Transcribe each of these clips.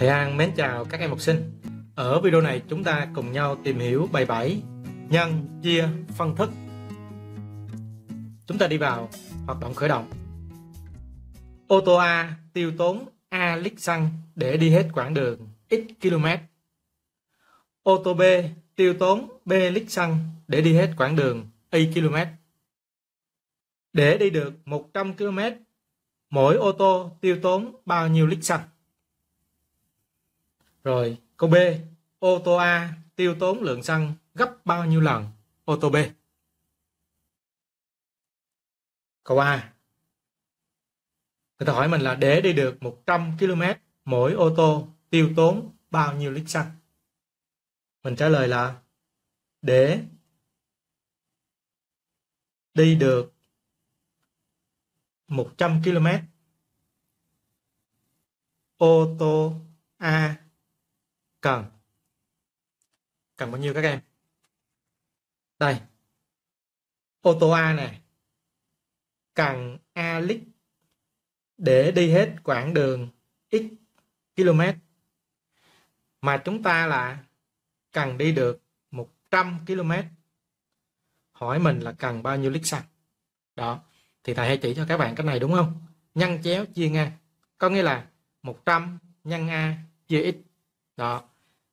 Thầy An mến chào các em học sinh. Ở video này chúng ta cùng nhau tìm hiểu bài 7 nhân, chia, phân thức. Chúng ta đi vào hoạt động khởi động. Ô tô A tiêu tốn A lít xăng để đi hết quãng đường x km. Ô tô B tiêu tốn B lít xăng để đi hết quãng đường y km. Để đi được 100 km, mỗi ô tô tiêu tốn bao nhiêu lít xăng? Rồi câu B, ô tô A tiêu tốn lượng xăng gấp bao nhiêu lần ô tô B? Câu A. Người ta hỏi mình là để đi được 100 km mỗi ô tô tiêu tốn bao nhiêu lít xăng? Mình trả lời là để đi được 100 km ô tô A cần cần bao nhiêu các em đây ô tô A này cần A lít để đi hết quãng đường x km mà chúng ta là cần đi được 100 km hỏi mình là cần bao nhiêu lít xăng đó thì thầy hay chỉ cho các bạn cái này đúng không nhân chéo chia ngang có nghĩa là 100 nhân A chia x đó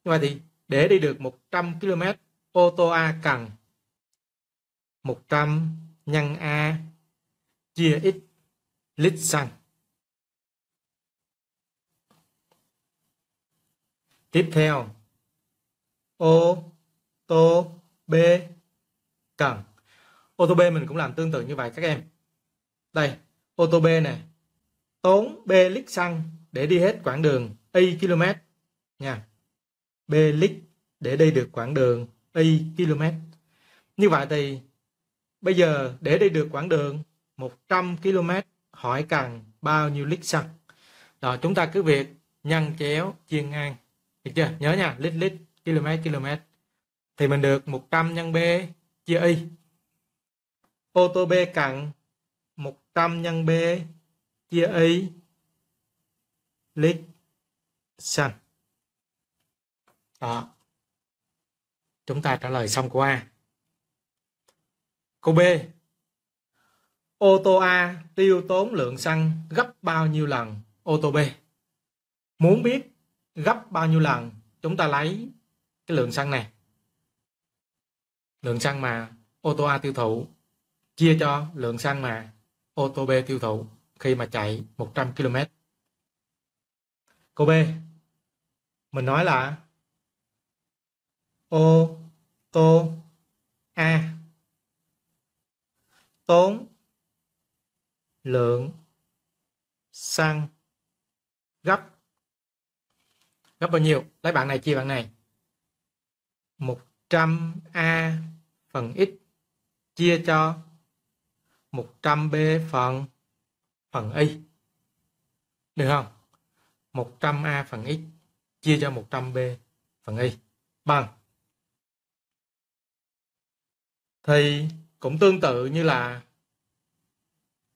như vậy thì để đi được 100 km ô tô A cần 100 nhân A chia x lít xăng. Tiếp theo, ô tô B cần. Ô tô B mình cũng làm tương tự như vậy các em. Đây, ô tô B này, tốn B lít xăng để đi hết quãng đường y km nha b lít để đi được quãng đường y km. Như vậy thì bây giờ để đi được quãng đường 100 km hỏi cần bao nhiêu lít xăng. Rồi chúng ta cứ việc nhân chéo chia ngang. Được chưa? Nhớ nha, lít lít, km km. Thì mình được 100 nhân B chia y. Ô tô B cần 100 nhân B chia y lít xăng đó chúng ta trả lời xong câu a câu b ô tô a tiêu tốn lượng xăng gấp bao nhiêu lần ô tô b muốn biết gấp bao nhiêu lần chúng ta lấy cái lượng xăng này lượng xăng mà ô tô a tiêu thụ chia cho lượng xăng mà ô tô B tiêu thụ khi mà chạy 100 km. Câu B, mình nói là ô tô a tốn lượng xăng gấp gấp bao nhiêu lấy bạn này chia bạn này 100 a phần x chia cho 100 b phần phần y được không 100 a phần x chia cho 100 b phần y bằng thì cũng tương tự như là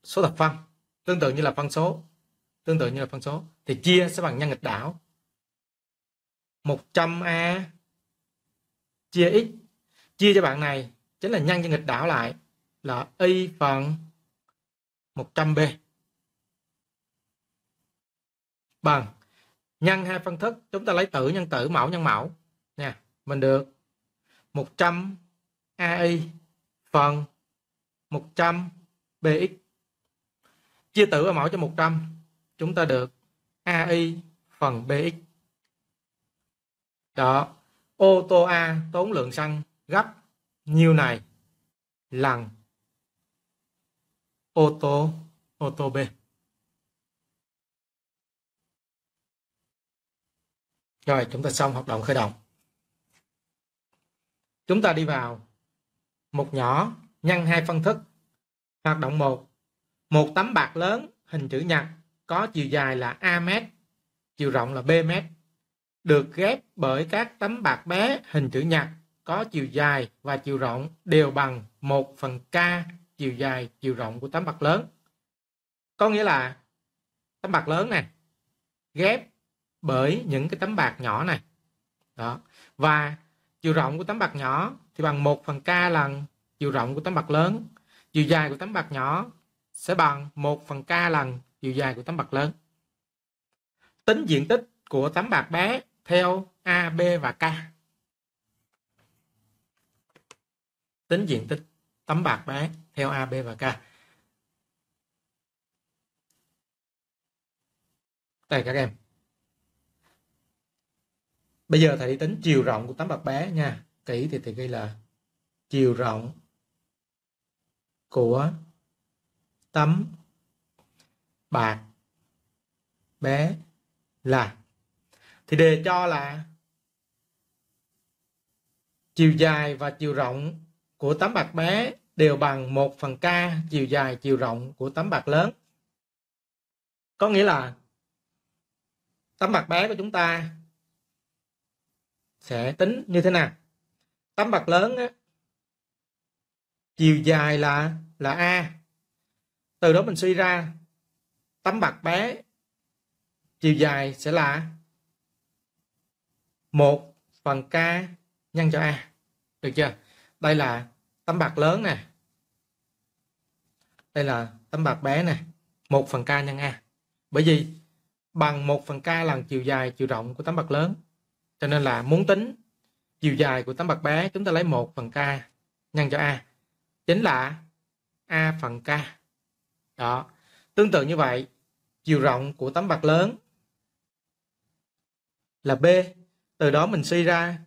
số thập phân tương tự như là phân số tương tự như là phân số thì chia sẽ bằng nhân nghịch đảo 100a chia x chia cho bạn này chính là nhân cho nghịch đảo lại là y phần 100b bằng nhân hai phân thức chúng ta lấy tử nhân tử mẫu nhân mẫu nha mình được 100 ai phần 100 bx chia tử ở mẫu cho 100 chúng ta được ai phần bx đó ô tô a tốn lượng xăng gấp nhiêu này lần ô tô ô tô b rồi chúng ta xong hoạt động khởi động chúng ta đi vào một nhỏ nhân hai phân thức. Hoạt động 1. Một tấm bạc lớn hình chữ nhật có chiều dài là A mét, chiều rộng là B mét, được ghép bởi các tấm bạc bé hình chữ nhật có chiều dài và chiều rộng đều bằng 1 phần k chiều dài, chiều rộng của tấm bạc lớn. Có nghĩa là tấm bạc lớn này ghép bởi những cái tấm bạc nhỏ này. Đó. Và chiều rộng của tấm bạc nhỏ thì bằng 1 phần k lần chiều rộng của tấm bạc lớn chiều dài của tấm bạc nhỏ sẽ bằng 1 phần k lần chiều dài của tấm bạc lớn tính diện tích của tấm bạc bé theo a b và k tính diện tích tấm bạc bé theo a b và k đây các em bây giờ thầy đi tính chiều rộng của tấm bạc bé nha kỹ thì thầy ghi là chiều rộng của tấm bạc bé là thì đề cho là chiều dài và chiều rộng của tấm bạc bé đều bằng 1 phần k chiều dài chiều rộng của tấm bạc lớn. Có nghĩa là tấm bạc bé của chúng ta sẽ tính như thế nào tấm bạc lớn á, chiều dài là là a từ đó mình suy ra tấm bạc bé chiều dài sẽ là một phần k nhân cho a được chưa đây là tấm bạc lớn nè đây là tấm bạc bé nè một phần k nhân a bởi vì bằng một phần k lần chiều dài chiều rộng của tấm bạc lớn cho nên là muốn tính chiều dài của tấm bạc bé chúng ta lấy 1 phần k nhân cho a chính là a phần k. Đó. Tương tự như vậy, chiều rộng của tấm bạc lớn là b. Từ đó mình suy ra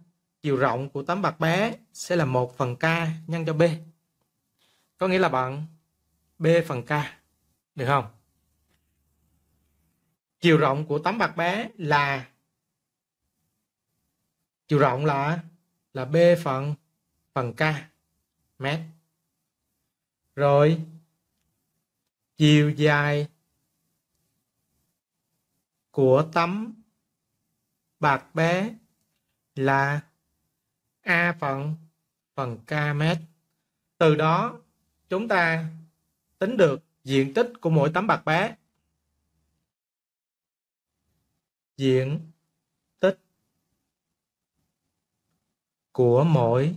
chiều rộng của tấm bạc bé sẽ là 1 phần k nhân cho b. Có nghĩa là bạn b phần k. Được không? Chiều rộng của tấm bạc bé là chiều rộng là là b phần phần k mét rồi chiều dài của tấm bạc bé là a phần phần k mét từ đó chúng ta tính được diện tích của mỗi tấm bạc bé diện của mỗi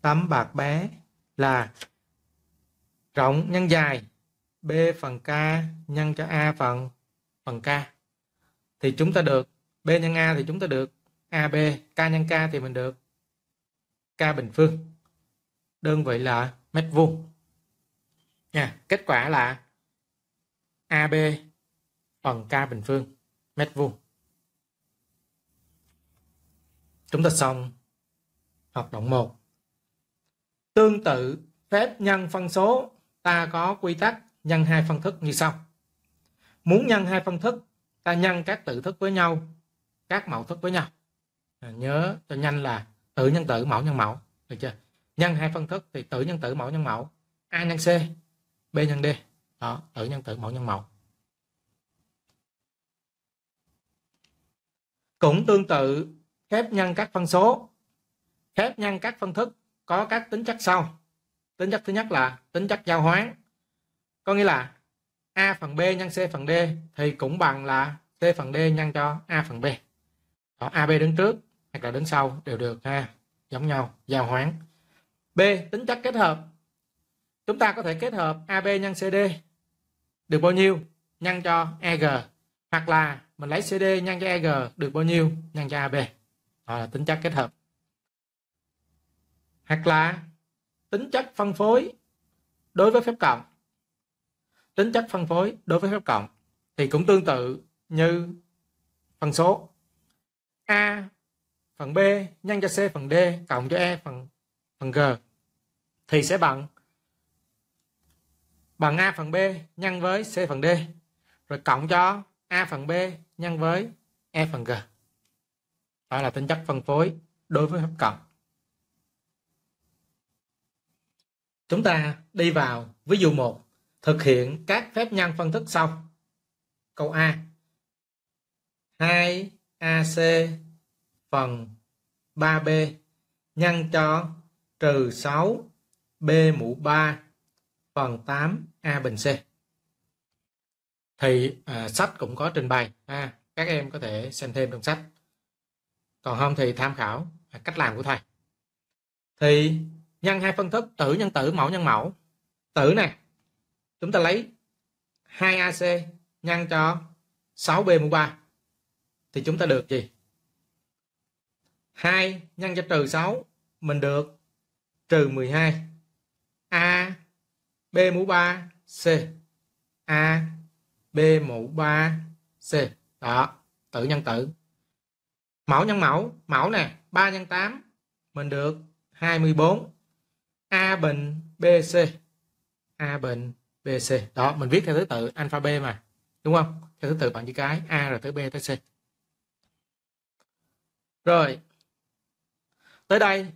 tấm bạc bé là rộng nhân dài b phần k nhân cho a phần phần k thì chúng ta được b nhân a thì chúng ta được ab k nhân k thì mình được k bình phương đơn vị là mét vuông nha kết quả là ab phần k bình phương mét vuông Chúng ta xong hoạt động 1. Tương tự phép nhân phân số, ta có quy tắc nhân hai phân thức như sau. Muốn nhân hai phân thức, ta nhân các tự thức với nhau, các mẫu thức với nhau. À, nhớ cho nhanh là tử nhân tử, mẫu nhân mẫu, được chưa? Nhân hai phân thức thì tử nhân tử, mẫu nhân mẫu, A nhân C, B nhân D. Đó, tử nhân tử, mẫu nhân mẫu. Cũng tương tự khép nhân các phân số khép nhân các phân thức có các tính chất sau tính chất thứ nhất là tính chất giao hoán có nghĩa là a phần b nhân c phần d thì cũng bằng là c phần d nhân cho a phần b Đó, ab đứng trước hoặc là đứng sau đều được ha giống nhau giao hoán b tính chất kết hợp chúng ta có thể kết hợp ab nhân cd được bao nhiêu nhân cho eg hoặc là mình lấy cd nhân cho eg được bao nhiêu nhân cho ab à, tính chất kết hợp hoặc là tính chất phân phối đối với phép cộng tính chất phân phối đối với phép cộng thì cũng tương tự như phân số a phần b nhân cho c phần d cộng cho e phần phần g thì sẽ bằng bằng a phần b nhân với c phần d rồi cộng cho a phần b nhân với e phần g đó là tính chất phân phối đối với phép cộng chúng ta đi vào ví dụ 1 thực hiện các phép nhân phân thức sau câu A 2AC phần 3B nhân cho trừ 6 B mũ 3 phần 8 A bình C thì à, sách cũng có trình bày à, các em có thể xem thêm trong sách còn không thì tham khảo cách làm của thầy thì nhân hai phân thức tử nhân tử mẫu nhân mẫu tử này chúng ta lấy 2AC nhân cho 6B mũ 3 thì chúng ta được gì 2 nhân cho trừ 6 mình được trừ 12 A B mũ 3 C A B mũ 3 C đó tử nhân tử mẫu nhân mẫu mẫu nè 3 nhân 8 mình được 24 A bình BC A bình BC đó mình viết theo thứ tự alpha B mà đúng không theo thứ tự bằng chữ cái A rồi tới B tới C rồi tới đây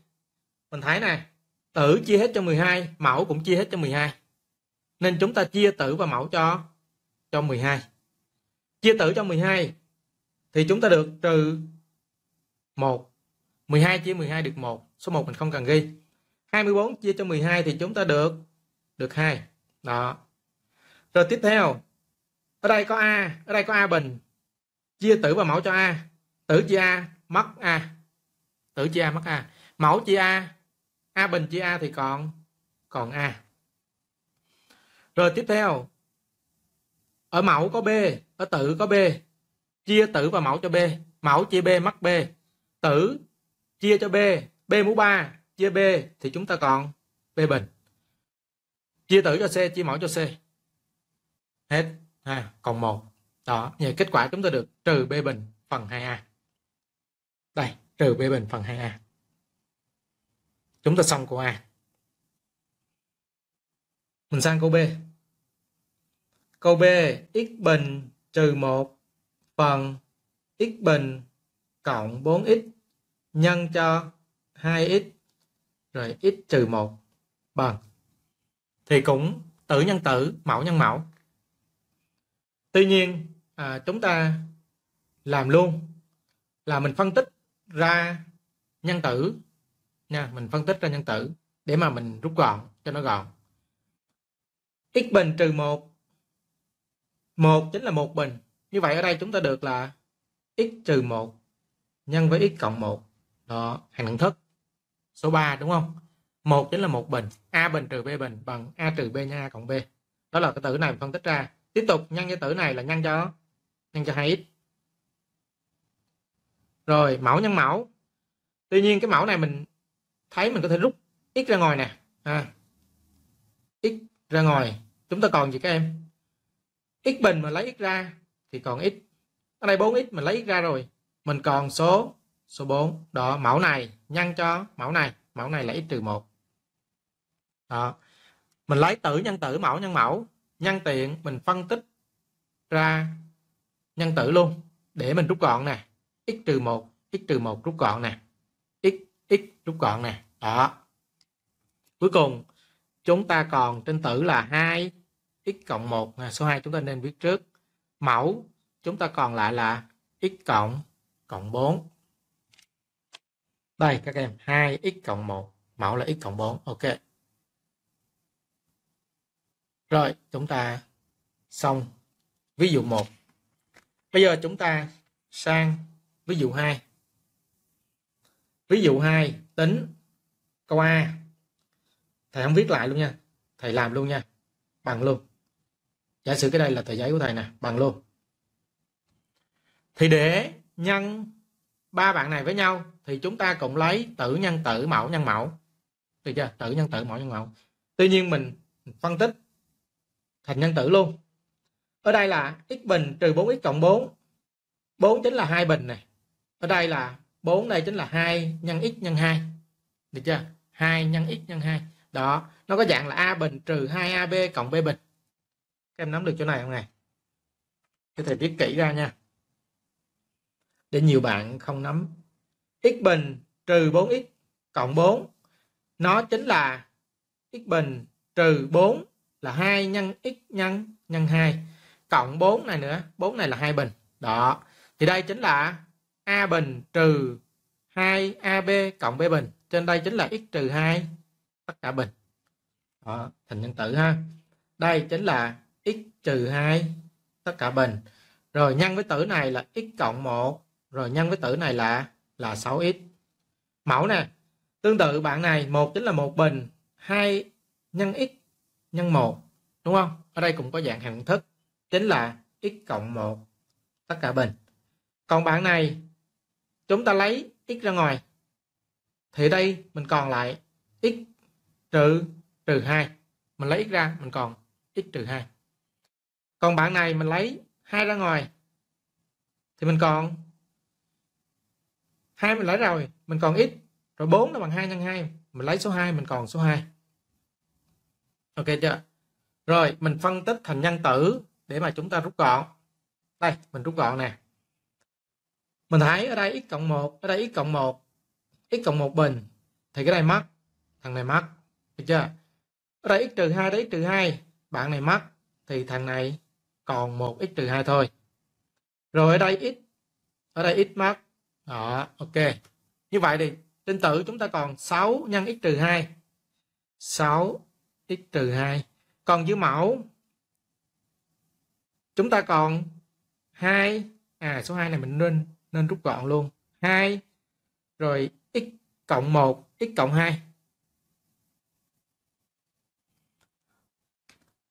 mình thấy nè tử chia hết cho 12 mẫu cũng chia hết cho 12 nên chúng ta chia tử và mẫu cho cho 12 chia tử cho 12 thì chúng ta được trừ 1. 12 chia 12 được 1, số 1 mình không cần ghi. 24 chia cho 12 thì chúng ta được được 2. Đó. Rồi tiếp theo. Ở đây có A, ở đây có A bình. Chia tử và mẫu cho A. Tử chia A, mất A. Tử chia A mất A. Mẫu chia A, A bình chia A thì còn còn A. Rồi tiếp theo. Ở mẫu có B, ở tử có B. Chia tử và mẫu cho B. Mẫu chia B mất B tử chia cho b b mũ 3 chia b thì chúng ta còn b bình chia tử cho c chia mẫu cho c hết ha còn một đó vậy kết quả chúng ta được trừ b bình phần 2a đây trừ b bình phần 2a chúng ta xong câu a mình sang câu b câu b x bình trừ 1 phần x bình cộng 4x nhân cho 2x rồi x trừ 1 bằng thì cũng tử nhân tử mẫu nhân mẫu tuy nhiên à, chúng ta làm luôn là mình phân tích ra nhân tử nha mình phân tích ra nhân tử để mà mình rút gọn cho nó gọn x bình trừ 1 1 chính là một bình như vậy ở đây chúng ta được là x trừ 1 nhân với x cộng 1 đó hàng đẳng thức số 3 đúng không một chính là một bình a bình trừ b bình bằng a trừ b nhân a cộng b đó là cái tử này mình phân tích ra tiếp tục nhân cho tử này là nhân cho nhân cho hai x rồi mẫu nhân mẫu tuy nhiên cái mẫu này mình thấy mình có thể rút x ra ngoài nè à, x ra ngoài chúng ta còn gì các em x bình mà lấy x ra thì còn x ở đây 4x mình lấy x ra rồi mình còn số số 4 đó mẫu này nhân cho mẫu này mẫu này là x trừ 1 đó mình lấy tử nhân tử mẫu nhân mẫu nhân tiện mình phân tích ra nhân tử luôn để mình rút gọn nè x trừ 1 x trừ 1 rút gọn nè x x rút gọn nè đó cuối cùng chúng ta còn trên tử là 2 x cộng 1 là số 2 chúng ta nên viết trước mẫu chúng ta còn lại là x cộng cộng 4 đây các em 2x cộng 1 mẫu là x cộng 4 ok rồi chúng ta xong ví dụ 1 bây giờ chúng ta sang ví dụ 2 ví dụ 2 tính câu A thầy không viết lại luôn nha thầy làm luôn nha bằng luôn giả sử cái đây là tờ giấy của thầy nè bằng luôn thì để nhân ba bạn này với nhau thì chúng ta cũng lấy tử nhân tử mẫu nhân mẫu được chưa tử nhân tử mẫu nhân mẫu tuy nhiên mình phân tích thành nhân tử luôn ở đây là x bình trừ 4x cộng 4 4 chính là hai bình này ở đây là 4 đây chính là 2 nhân x nhân 2 được chưa 2 nhân x nhân 2 đó nó có dạng là a bình trừ 2ab cộng b bình các em nắm được chỗ này không này có thể viết kỹ ra nha để nhiều bạn không nắm. x bình trừ 4x cộng 4 nó chính là x bình trừ 4 là 2 nhân x nhân nhân 2 cộng 4 này nữa, 4 này là 2 bình. Đó. Thì đây chính là a bình trừ 2ab cộng b bình. Trên đây chính là x trừ 2 tất cả bình. Đó, thành nhân tử ha. Đây chính là x trừ 2 tất cả bình. Rồi nhân với tử này là x cộng 1 rồi nhân với tử này là là 6x. Mẫu nè, tương tự bạn này một chính là một bình, 2 nhân x nhân 1, đúng không? Ở đây cũng có dạng hằng thức, chính là x cộng 1 tất cả bình. Còn bạn này chúng ta lấy x ra ngoài thì đây mình còn lại x trừ trừ 2. Mình lấy x ra mình còn x trừ 2. Còn bạn này mình lấy 2 ra ngoài thì mình còn hai mình lấy rồi mình còn ít rồi 4 là bằng 2 nhân 2 mình lấy số 2 mình còn số 2 ok chưa rồi mình phân tích thành nhân tử để mà chúng ta rút gọn đây mình rút gọn nè mình thấy ở đây x cộng 1 ở đây x cộng 1 x cộng 1 bình thì cái này mất thằng này mất được chưa ở đây x trừ 2 đấy x trừ 2 bạn này mất thì thằng này còn 1 x trừ 2 thôi rồi ở đây x ở đây x mất đó ok như vậy thì trên tử chúng ta còn 6 nhân x trừ 2 6 x trừ 2 còn dưới mẫu chúng ta còn 2 à số 2 này mình nên nên rút gọn luôn 2 rồi x cộng 1 x cộng 2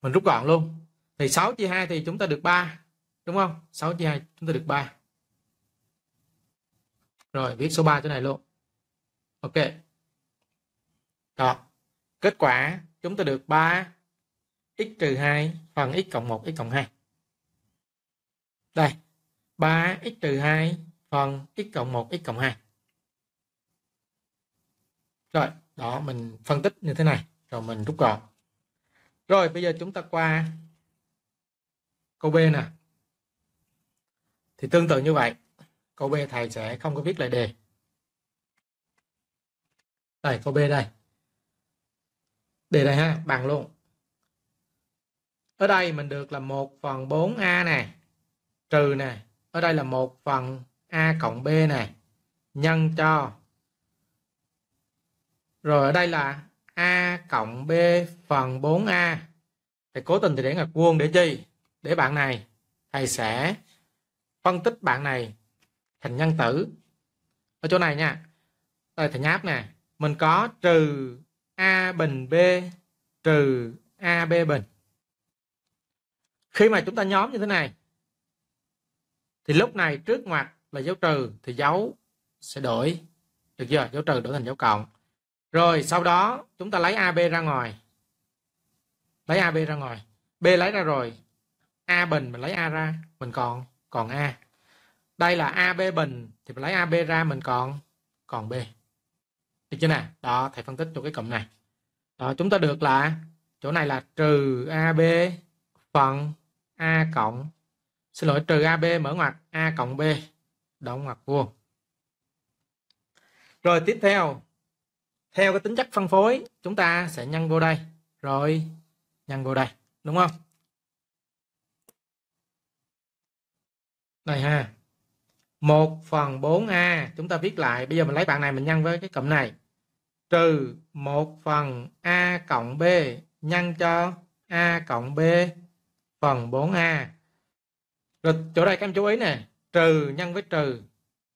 mình rút gọn luôn thì 6 chia 2 thì chúng ta được 3 đúng không 6 chia 2 chúng ta được 3 rồi viết số 3 chỗ này luôn ok đó kết quả chúng ta được 3 x trừ 2 phần x cộng 1 x cộng 2 đây 3 x trừ 2 phần x cộng 1 x cộng 2 rồi đó mình phân tích như thế này rồi mình rút gọn rồi bây giờ chúng ta qua câu B nè thì tương tự như vậy câu B thầy sẽ không có viết lại đề đây câu B đây đề này ha bằng luôn ở đây mình được là 1 phần 4A này trừ này ở đây là 1 phần A cộng B này nhân cho rồi ở đây là A cộng B phần 4A thì cố tình thì để ngạc vuông để chi để bạn này thầy sẽ phân tích bạn này thành nhân tử ở chỗ này nha đây thành nháp nè mình có trừ a bình b trừ a b bình khi mà chúng ta nhóm như thế này thì lúc này trước ngoặt là dấu trừ thì dấu sẽ đổi được chưa dấu trừ đổi thành dấu cộng rồi sau đó chúng ta lấy ab ra ngoài lấy ab ra ngoài b lấy ra rồi a bình mình lấy a ra mình còn còn a đây là AB bình thì mình lấy AB ra mình còn còn B được chưa nè đó thầy phân tích cho cái cụm này đó, chúng ta được là chỗ này là trừ AB phần A cộng xin lỗi trừ AB mở ngoặc A cộng B đóng ngoặc vuông rồi tiếp theo theo cái tính chất phân phối chúng ta sẽ nhân vô đây rồi nhân vô đây đúng không đây ha 1 phần 4A chúng ta viết lại bây giờ mình lấy bạn này mình nhân với cái cụm này trừ 1 phần A cộng B nhân cho A cộng B phần 4A rồi chỗ đây các em chú ý nè trừ nhân với trừ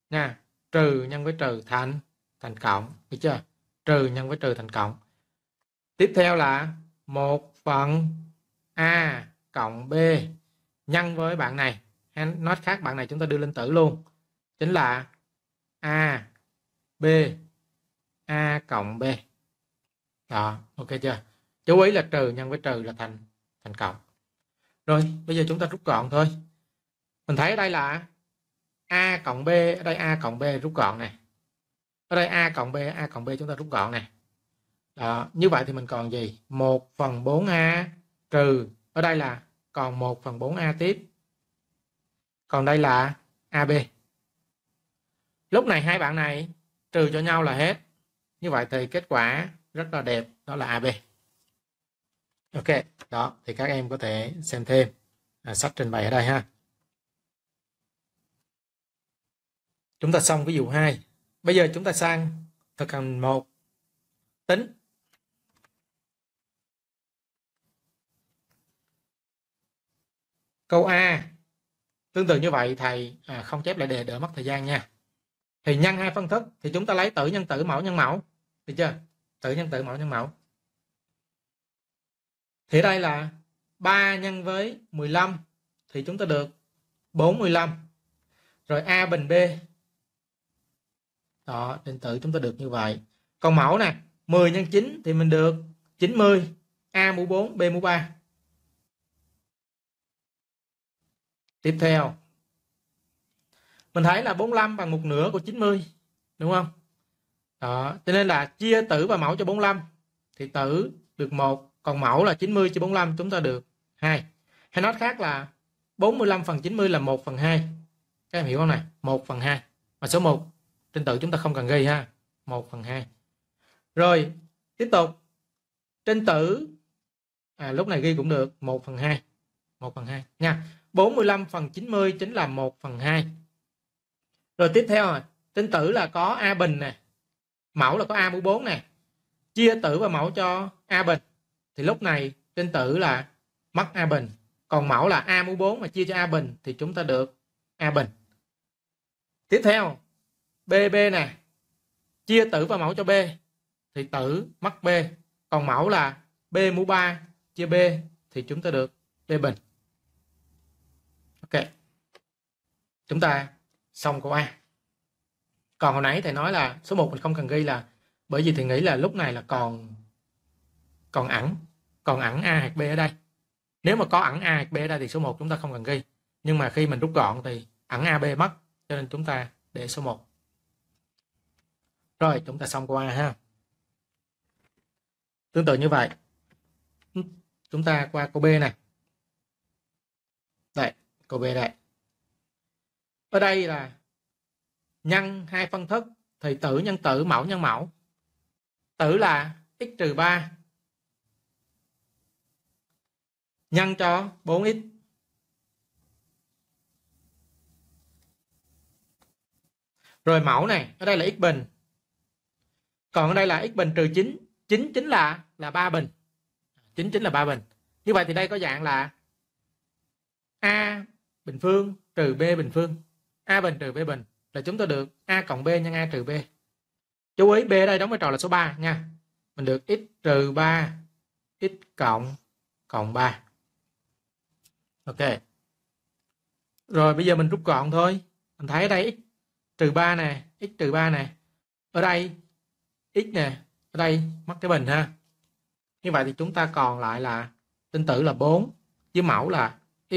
nha trừ nhân với trừ thành thành cộng được chưa trừ nhân với trừ thành cộng tiếp theo là 1 phần A cộng B nhân với bạn này nói khác bạn này chúng ta đưa lên tử luôn chính là a b a cộng b đó ok chưa chú ý là trừ nhân với trừ là thành thành cộng rồi bây giờ chúng ta rút gọn thôi mình thấy ở đây là a cộng b ở đây a cộng b rút gọn này ở đây a cộng b a cộng b chúng ta rút gọn này đó, như vậy thì mình còn gì 1 phần 4a trừ ở đây là còn 1 phần 4a tiếp còn đây là ab lúc này hai bạn này trừ cho nhau là hết như vậy thì kết quả rất là đẹp đó là AB ok đó thì các em có thể xem thêm à, sách trình bày ở đây ha chúng ta xong ví dụ 2 bây giờ chúng ta sang thực hành một tính câu A tương tự như vậy thầy à, không chép lại đề đỡ mất thời gian nha thì nhân hai phân thức thì chúng ta lấy tử nhân tử mẫu nhân mẫu được chưa tử nhân tử mẫu nhân mẫu thì đây là 3 nhân với 15 thì chúng ta được 45 rồi A bình B đó trình tử chúng ta được như vậy còn mẫu nè 10 nhân 9 thì mình được 90 A mũ 4 B mũ 3 tiếp theo mình thấy là 45 bằng một nửa của 90 đúng không đó cho nên là chia tử và mẫu cho 45 thì tử được một còn mẫu là 90 chia 45 chúng ta được hai hay nói khác là 45 phần 90 là 1 phần 2 các em hiểu không này 1 phần 2 mà số 1 trên tử chúng ta không cần ghi ha 1 phần 2 rồi tiếp tục trên tử à, lúc này ghi cũng được 1 phần 2 1 phần 2 nha 45 phần 90 chính là 1 phần 2 rồi tiếp theo à, trên tử là có a bình nè mẫu là có a mũ 4 này chia tử và mẫu cho a bình thì lúc này trên tử là mất a bình còn mẫu là a mũ 4 mà chia cho a bình thì chúng ta được a bình tiếp theo bb nè chia tử và mẫu cho b thì tử mất b còn mẫu là b mũ 3 chia b thì chúng ta được b bình ok chúng ta xong câu A còn hồi nãy thầy nói là số 1 mình không cần ghi là bởi vì thầy nghĩ là lúc này là còn còn ẩn còn ẩn A hoặc B ở đây nếu mà có ẩn A hoặc B ở đây thì số 1 chúng ta không cần ghi nhưng mà khi mình rút gọn thì ẩn AB mất cho nên chúng ta để số 1 rồi chúng ta xong qua ha tương tự như vậy chúng ta qua câu B này đây câu B đây ở đây là nhân hai phân thức thì tử nhân tử mẫu nhân mẫu tử là x trừ 3 nhân cho 4x rồi mẫu này ở đây là x bình còn ở đây là x bình trừ 9 9 chính là là 3 bình 9 chính là 3 bình như vậy thì đây có dạng là a bình phương trừ b bình phương a bình trừ b bình là chúng ta được a cộng b nhân a trừ b chú ý b ở đây đóng vai trò là số 3 nha mình được x trừ 3 x cộng cộng 3 ok rồi bây giờ mình rút gọn thôi mình thấy ở đây x trừ 3 nè x trừ 3 nè ở đây x nè ở đây mất cái bình ha như vậy thì chúng ta còn lại là tinh tử là 4 với mẫu là x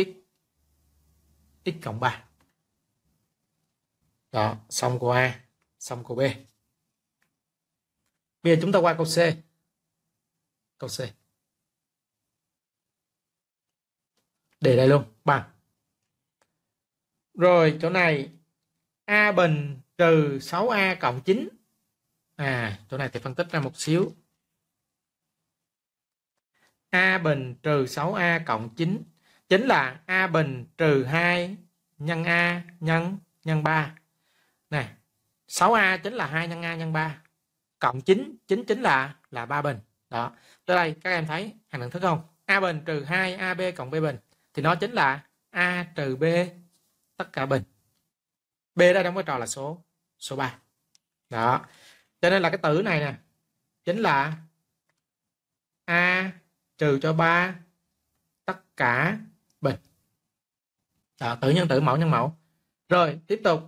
x cộng 3 đó xong câu A xong câu B bây giờ chúng ta qua câu C câu C để đây luôn bằng rồi chỗ này A bình trừ 6A cộng 9 à chỗ này thì phân tích ra một xíu A bình trừ 6A cộng 9 chính là A bình trừ 2 nhân A nhân nhân 3 này 6A chính là 2 nhân A nhân 3 cộng 9, 9 chính là là 3 bình. Đó. Tới đây các em thấy hàng đẳng thức không? A bình trừ 2 AB cộng B bình thì nó chính là A trừ B tất cả bình. B đã đóng vai trò là số số 3. Đó. Cho nên là cái tử này nè chính là A trừ cho 3 tất cả bình. Đó, tử nhân tử mẫu nhân mẫu. Rồi, tiếp tục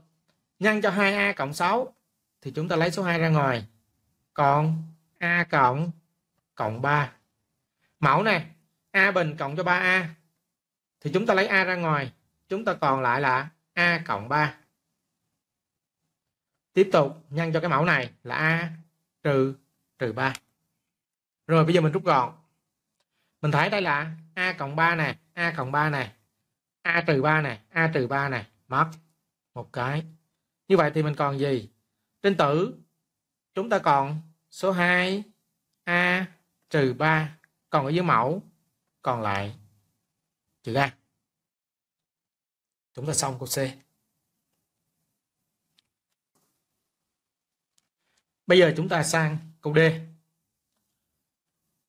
nhân cho 2a cộng 6 thì chúng ta lấy số 2 ra ngoài còn a cộng cộng 3 mẫu này a bình cộng cho 3a thì chúng ta lấy a ra ngoài chúng ta còn lại là a cộng 3 tiếp tục nhân cho cái mẫu này là a trừ trừ 3 rồi bây giờ mình rút gọn mình thấy đây là a cộng 3 này a cộng 3 này a trừ 3 này a trừ 3 này mất một cái như vậy thì mình còn gì? Trên tử chúng ta còn số 2 A trừ 3 còn ở dưới mẫu còn lại trừ A. Chúng ta xong câu C. Bây giờ chúng ta sang câu D.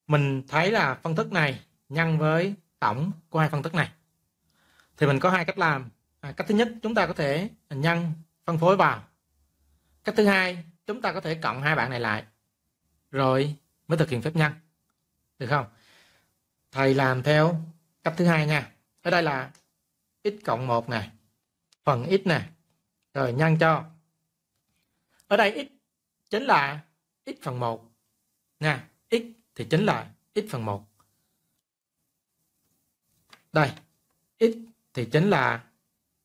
Mình thấy là phân thức này nhân với tổng của hai phân thức này. Thì mình có hai cách làm. À, cách thứ nhất chúng ta có thể nhân phân phối vào cách thứ hai chúng ta có thể cộng hai bạn này lại rồi mới thực hiện phép nhân được không thầy làm theo cách thứ hai nha ở đây là x cộng 1 này phần x này rồi nhân cho ở đây x chính là x phần 1 nha x thì chính là x phần 1 đây x thì chính là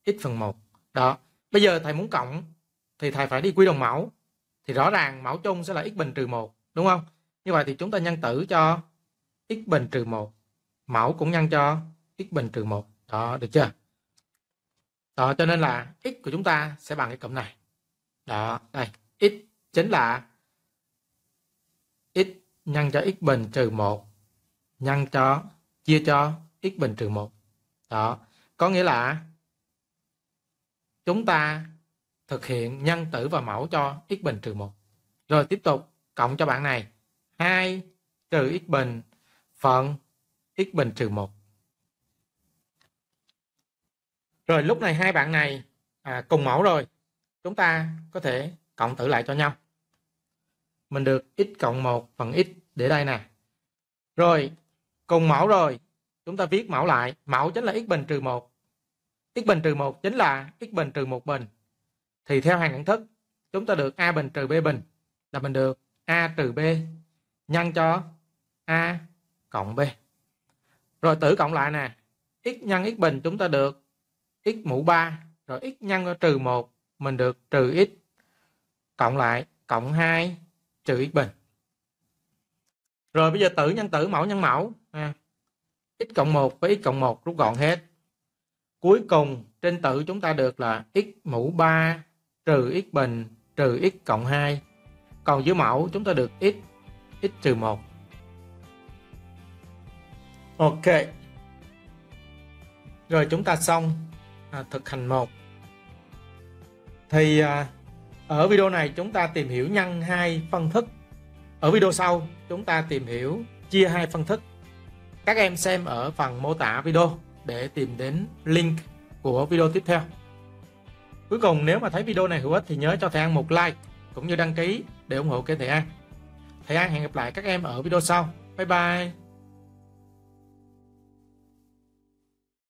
x phần 1 đó Bây giờ thầy muốn cộng thì thầy phải đi quy đồng mẫu. Thì rõ ràng mẫu chung sẽ là x bình trừ 1, đúng không? Như vậy thì chúng ta nhân tử cho x bình trừ 1. Mẫu cũng nhân cho x bình trừ 1. Đó, được chưa? Đó, cho nên là x của chúng ta sẽ bằng cái cộng này. Đó, đây, x chính là x nhân cho x bình trừ 1 nhân cho chia cho x bình trừ 1. Đó, có nghĩa là chúng ta thực hiện nhân tử và mẫu cho x bình trừ 1. Rồi tiếp tục cộng cho bạn này 2 trừ x bình phận x bình trừ 1. Rồi lúc này hai bạn này à, cùng mẫu rồi. Chúng ta có thể cộng tử lại cho nhau. Mình được x cộng 1 phần x để đây nè. Rồi cùng mẫu rồi. Chúng ta viết mẫu lại. Mẫu chính là x bình trừ 1 x bình trừ 1 chính là x bình trừ 1 bình. Thì theo hàng đẳng thức, chúng ta được a bình trừ b bình là mình được a trừ b nhân cho a cộng b. Rồi tử cộng lại nè, x nhân x bình chúng ta được x mũ 3, rồi x nhân trừ 1 mình được trừ x cộng lại cộng 2 trừ x bình. Rồi bây giờ tử nhân tử mẫu nhân mẫu. À, x cộng 1 với x cộng 1 rút gọn hết. Cuối cùng, trên tử chúng ta được là x mũ 3 trừ x bình trừ x cộng 2. Còn dưới mẫu chúng ta được x, x trừ 1. Ok. Rồi chúng ta xong à, thực hành 1. Thì à, ở video này chúng ta tìm hiểu nhân hai phân thức. Ở video sau chúng ta tìm hiểu chia hai phân thức. Các em xem ở phần mô tả video để tìm đến link của video tiếp theo. Cuối cùng nếu mà thấy video này hữu ích thì nhớ cho Thầy An một like cũng như đăng ký để ủng hộ kênh Thầy An. Thầy An hẹn gặp lại các em ở video sau. Bye bye!